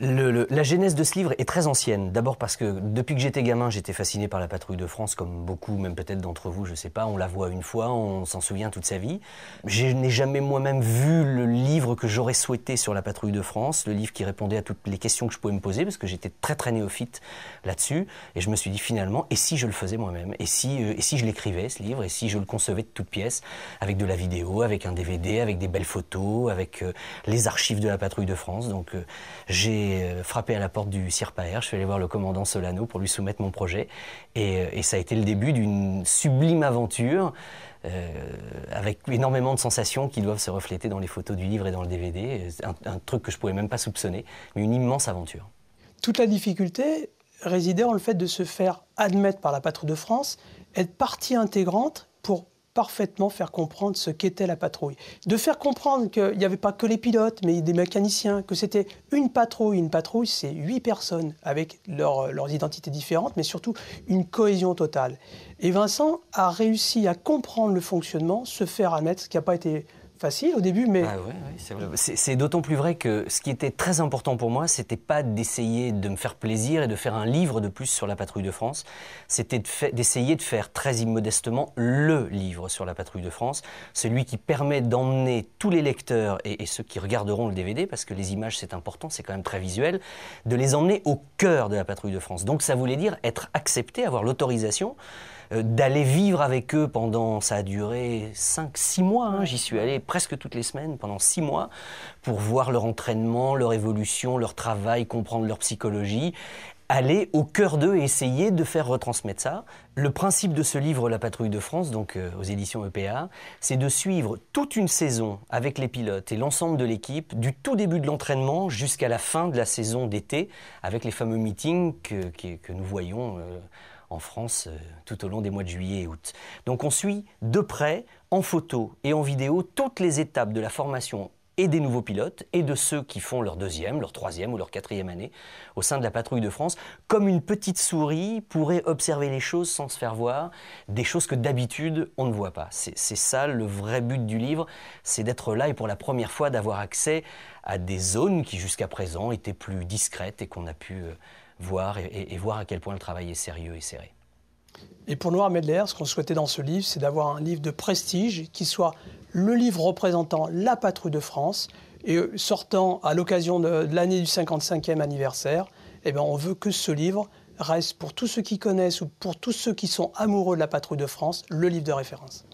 le, la genèse de ce livre est très ancienne. D'abord parce que depuis que j'étais gamin, j'étais fasciné par la patrouille de France, comme beaucoup, même peut-être d'entre vous, je sais pas. On la voit une fois, on s'en souvient toute sa vie. Je n'ai jamais moi-même vu le livre que j'aurais souhaité sur la patrouille de France, le livre qui répondait à toutes les questions que je pouvais me poser, parce que j'étais très très néophyte là-dessus. Et je me suis dit finalement, et si je le faisais moi-même Et si, euh, et si je l'écrivais ce livre Et si je le concevais de toutes pièces, avec de la vidéo, avec un DVD, avec des belles photos, avec euh, les archives de la patrouille de France Donc euh, j'ai euh, frappé à la porte du CIRPAER, je suis allé voir le commandant Solano pour lui soumettre mon projet. Et, euh, ça a été le début d'une sublime aventure. Euh, avec énormément de sensations qui doivent se refléter dans les photos du livre et dans le DVD. Un, truc que je ne pouvais même pas soupçonner, mais une immense aventure. Toute la difficulté résidait en le fait de se faire admettre par la Patrouille de France, être partie intégrante pour parfaitement faire comprendre ce qu'était la patrouille. De faire comprendre qu'il n'y avait pas que les pilotes, mais des mécaniciens, que c'était une patrouille. Une patrouille, c'est huit personnes avec euh, leurs identités différentes, mais surtout une cohésion totale. Et Vincent a réussi à comprendre le fonctionnement, se faire admettre, ce qui n'a pas été facile au début, mais... Ah c'est d'autant plus vrai que ce qui était très important pour moi, c'était pas d'essayer de me faire plaisir et de faire un livre de plus sur la patrouille de France, c'était d'essayer de, faire très immodestement le livre sur la patrouille de France, celui qui permet d'emmener tous les lecteurs et, et, ceux qui regarderont le DVD, parce que les images c'est important, c'est quand même très visuel, de les emmener au cœur de la patrouille de France. Donc ça voulait dire être accepté, avoir l'autorisation euh, d'aller vivre avec eux pendant, ça a duré 5-6 mois, hein. j'y suis allé presque toutes les semaines, pendant 6 mois, pour voir leur entraînement, leur évolution, leur travail, comprendre leur psychologie aller au cœur d'eux et essayer de faire retransmettre ça. Le principe de ce livre, La Patrouille de France, donc euh, aux éditions EPA, c'est de suivre toute une saison avec les pilotes et l'ensemble de l'équipe, du tout début de l'entraînement jusqu'à la fin de la saison d'été, avec les fameux meetings que, nous voyons. Euh, en France euh, tout au long des mois de juillet et août. Donc on suit de près, en photo et en vidéo, toutes les étapes de la formation et des nouveaux pilotes et de ceux qui font leur deuxième, leur troisième ou leur quatrième année au sein de la patrouille de France, comme une petite souris pourrait observer les choses sans se faire voir, des choses que d'habitude on ne voit pas. C'est ça le vrai but du livre, c'est d'être là et pour la première fois d'avoir accès à des zones qui jusqu'à présent étaient plus discrètes et qu'on a pu... Euh, voir et, voir à quel point le travail est sérieux et serré. Et pour Noir Medler, ce qu'on souhaitait dans ce livre, c'est d'avoir un livre de prestige qui soit le livre représentant la patrouille de France et euh, sortant à l'occasion de, l'année du 55e anniversaire, eh ben, on veut que ce livre reste pour tous ceux qui connaissent ou pour tous ceux qui sont amoureux de la patrouille de France le livre de référence.